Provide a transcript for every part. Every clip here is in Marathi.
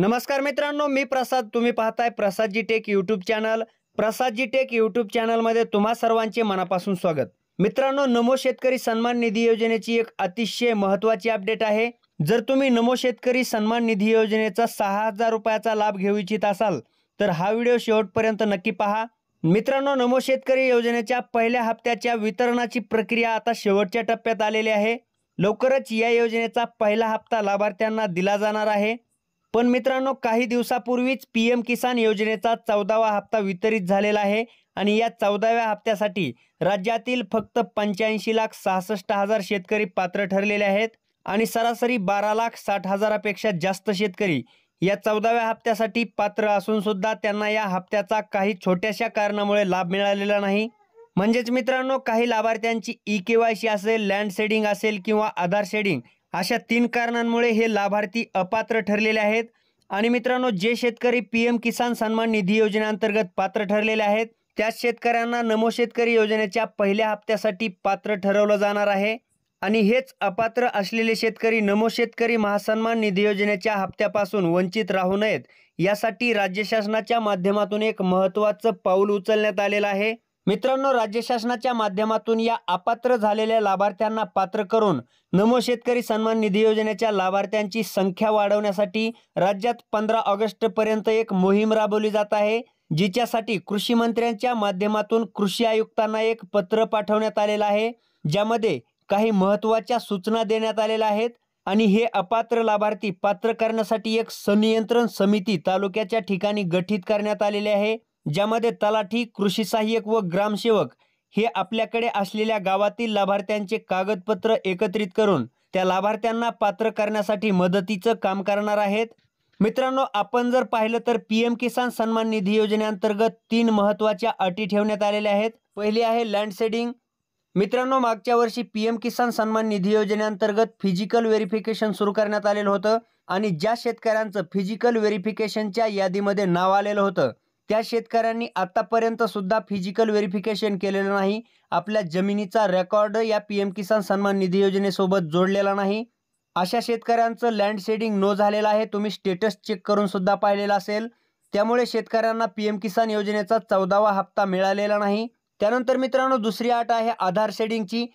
नमस्कार मित्रांनो मी प्रसाद तुम्ही पाहताय Prasadji tech YouTube channel Prasadji tech YouTube चॅनलमध्ये तुम्हा सर्वांचे मनापासून स्वागत मित्रांनो नमो शेतकरी सन्मान निधी योजनेची एक अतिशय महत्त्वाची अपडेट आहे जर तुम्ही नमो शेतकरी सन्मान निधी योजनेचा सहा हजार रुपयाचा लाभ घेऊ इच्छित असाल तर हा व्हिडिओ शेवटपर्यंत नक्की पहा मित्रांनो नमो शेतकरी योजनेच्या पहिल्या हप्त्याच्या वितरणाची प्रक्रिया आता शेवटच्या टप्प्यात आलेली आहे लवकरच या योजनेचा पहिला हप्ता लाभार्थ्यांना दिला जाणार आहे पण मित्रांनो काही दिवसापूर्वीच पी एम किसान योजनेचा चौदावा हप्ता वितरित झालेला आहे आणि या चौदाव्या हप्त्यासाठी राज्यातील फक्त पंच्याऐंशी लाख सहासष्ट हजार शेतकरी पात्र ठरलेले आहेत आणि सरासरी बारा लाख साठ हजारापेक्षा जास्त शेतकरी या चौदाव्या हप्त्यासाठी पात्र असून सुद्धा त्यांना या हप्त्याचा काही छोट्याशा कारणामुळे लाभ मिळालेला नाही म्हणजेच मित्रांनो काही लाभार्थ्यांची ई के वाय सी असेल लँड शेडिंग असेल किंवा आधार शेडिंग अशा तीन कारणांमुळे हे लाभार्थी अपात्र ठरलेले आहेत आणि मित्रांनो जे शेतकरी पी एम किसान सन्मान निधी योजनेअंतर्गत पात्र ठरलेले आहेत त्याच शेतकऱ्यांना नमो शेतकरी योजनेच्या पहिल्या हप्त्यासाठी पात्र ठरवलं जाणार आहे आणि हेच अपात्र असलेले शेतकरी नमो शेतकरी महासन्मान निधी योजनेच्या हप्त्यापासून वंचित राहू नयेत यासाठी राज्य शासनाच्या माध्यमातून एक महत्त्वाचं पाऊल उचलण्यात आलेलं आहे मित्रांनो राज्य शासनाच्या माध्यमातून या अपात्र झालेल्या लाभार्थ्यांना पात्र करून नमो शेतकरी सन्मान निधी योजनेच्या लाभार्थ्यांची संख्या वाढवण्यासाठी राज्यात पंधरा ऑगस्ट पर्यंत एक मोहीम राबवली जात आहे जिच्यासाठी कृषी मंत्र्यांच्या माध्यमातून कृषी आयुक्तांना एक पत्र पाठवण्यात आलेलं आहे ज्यामध्ये काही महत्त्वाच्या सूचना देण्यात आलेल्या आहेत आणि हे अपात्र लाभार्थी पात्र करण्यासाठी एक संनियंत्रण समिती तालुक्याच्या ठिकाणी गठीत करण्यात आलेली आहे ज्यामध्ये तलाठी कृषी सहाय्यक व ग्रामसेवक हे आपल्याकडे असलेल्या गावातील लाभार्थ्यांचे कागदपत्र एकत्रित करून त्या लाभार्थ्यांना पात्र करण्यासाठी मदतीचं काम करणार आहेत मित्रांनो आपण जर पाहिलं तर पी एम किसान सन्मान निधी योजनेअंतर्गत तीन महत्त्वाच्या अटी ठेवण्यात आलेल्या आहेत पहिली आहे लँडसेडिंग मित्रांनो मागच्या वर्षी पी एम किसान सन्मान निधी योजनेअंतर्गत फिजिकल व्हेरिफिकेशन सुरू करण्यात आलेलं होतं आणि ज्या शेतकऱ्यांचं फिजिकल व्हेरिफिकेशनच्या यादीमध्ये नाव आलेलं होतं त्या शेतकऱ्यांनी आतापर्यंत सुद्धा फिजिकल व्हेरिफिकेशन केलेलं नाही आपल्या जमिनीचा रेकॉर्ड या पी एम किसान सन्मान निधी योजनेसोबत जोडलेला नाही अशा शेतकऱ्यांचं लँड शेडिंग नो झालेलं आहे तुम्ही स्टेटस चेक करून सुद्धा पाहिलेला असेल त्यामुळे शेतकऱ्यांना पी एम किसान योजनेचा चौदावा हप्ता मिळालेला नाही त्यानंतर मित्रांनो दुसरी आठ आहे आधार शेडिंगची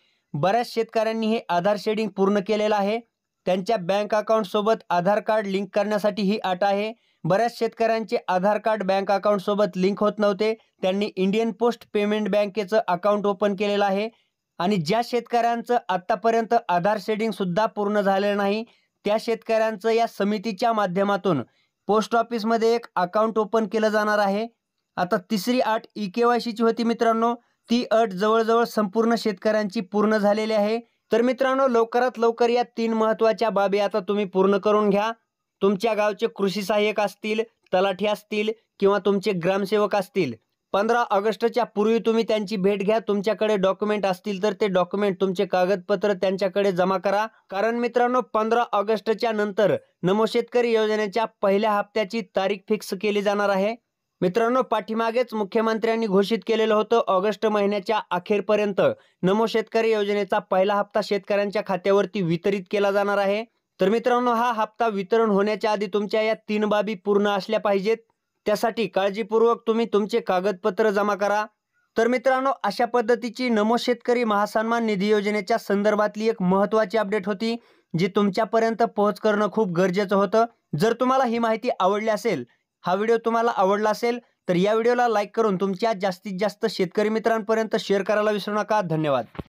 बऱ्याच शेतकऱ्यांनी हे आधार शेडिंग पूर्ण केलेलं आहे त्यांच्या बँक अकाउंटसोबत आधार कार्ड लिंक करण्यासाठी ही अट आहे बऱ्याच शेतकऱ्यांचे आधार कार्ड बँक अकाउंटसोबत लिंक होत नव्हते त्यांनी इंडियन पोस्ट पेमेंट बँकेचं अकाउंट ओपन केलेलं आहे आणि ज्या शेतकऱ्यांचं आत्तापर्यंत आधार शेडिंगसुद्धा पूर्ण झालेलं नाही त्या शेतकऱ्यांचं या समितीच्या माध्यमातून पोस्ट ऑफिसमध्ये एक अकाउंट ओपन केलं जाणार आहे आता तिसरी अट ई के वाय सीची होती मित्रांनो ती अट जवळजवळ संपूर्ण शेतकऱ्यांची पूर्ण झालेली आहे तर मित्रांनो लवकरात लवकर या तीन महत्वाच्या बाबी आता तुम्ही पूर्ण करून घ्या तुमच्या गावचे कृषी सहाय्यक असतील तलाठी असतील किंवा तुमचे ग्रामसेवक असतील पंधरा ऑगस्टच्या पूर्वी तुम्ही त्यांची भेट घ्या तुमच्याकडे डॉक्युमेंट असतील तर ते डॉक्युमेंट तुमचे कागदपत्र त्यांच्याकडे जमा करा कारण मित्रांनो पंधरा ऑगस्टच्या नंतर नमो शेतकरी योजनेच्या पहिल्या हप्त्याची तारीख फिक्स केली जाणार आहे मित्रांनो पाठीमागेच मुख्यमंत्र्यांनी घोषित केलेलं होतं ऑगस्ट महिन्याच्या अखेरपर्यंत नमो शेतकरी योजनेचा पहिला हप्ता शेतकऱ्यांच्या खात्यावरती वितरित केला जाणार आहे तर मित्रांनो हा हप्ता वितरण होण्याच्या आधी तुमच्या या तीन बाबी पूर्ण असल्या पाहिजेत त्यासाठी काळजीपूर्वक तुम्ही तुमचे कागदपत्र जमा करा तर मित्रांनो अशा पद्धतीची नमो शेतकरी महासन्मान निधी योजनेच्या संदर्भातली एक महत्त्वाची अपडेट होती जी तुमच्यापर्यंत पोहोच करणं खूप गरजेचं होतं जर तुम्हाला ही माहिती आवडली असेल हा व्हिडिओ तुम्हाला आवडला असेल तर या व्हिडिओला लाईक करून तुमच्या जास्तीत जास्त शेतकरी मित्रांपर्यंत शेअर करायला विसरू नका धन्यवाद